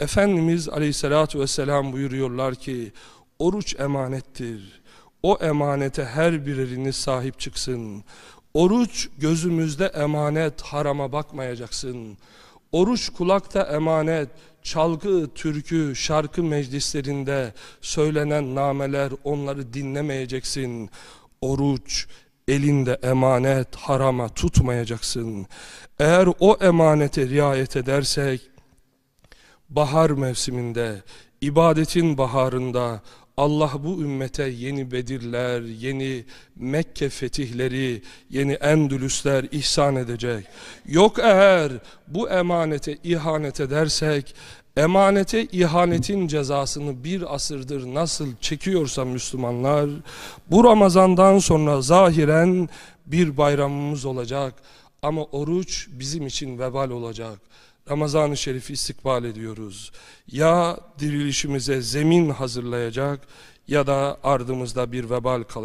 Efendimiz aleyhissalatu vesselam buyuruyorlar ki oruç emanettir. O emanete her bireriniz sahip çıksın. Oruç gözümüzde emanet, harama bakmayacaksın. Oruç kulakta emanet, çalgı, türkü, şarkı meclislerinde söylenen nameler onları dinlemeyeceksin. Oruç elinde emanet harama tutmayacaksın. Eğer o emanete riayet edersek bahar mevsiminde, ibadetin baharında Allah bu ümmete yeni Bedirler, yeni Mekke fetihleri, yeni Endülüsler ihsan edecek. Yok eğer bu emanete ihanet edersek, emanete ihanetin cezasını bir asırdır nasıl çekiyorsa Müslümanlar, bu Ramazan'dan sonra zahiren bir bayramımız olacak. Ama oruç bizim için vebal olacak. Ramazan-ı Şerif'i istikbal ediyoruz. Ya dirilişimize zemin hazırlayacak ya da ardımızda bir vebal kalacak.